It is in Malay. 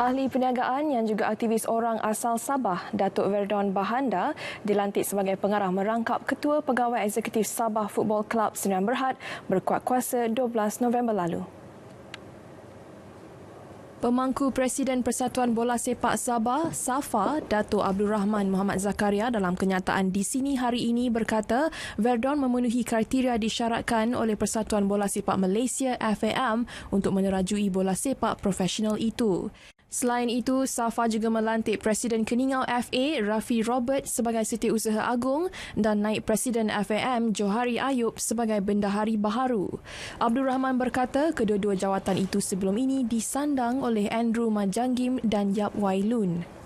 Ahli perniagaan yang juga aktivis orang asal Sabah, Datuk Verdon Bahanda, dilantik sebagai pengarah merangkap Ketua Pegawai Eksekutif Sabah Football Club Senian Berhad berkuat kuasa 12 November lalu. Pemangku Presiden Persatuan Bola Sepak Sabah, SAFA, Datuk Abdul Rahman Muhammad Zakaria dalam kenyataan di sini hari ini berkata, Verdon memenuhi kriteria disyaratkan oleh Persatuan Bola Sepak Malaysia FAM untuk menerajui bola sepak profesional itu. Selain itu, SAFA juga melantik Presiden Keningau FA Rafi Robert sebagai Setiausaha Agung dan naik Presiden FAM Johari Ayub sebagai Bendahari Baharu. Abdul Rahman berkata kedua-dua jawatan itu sebelum ini disandang oleh Andrew Majangim dan Yap Wailun.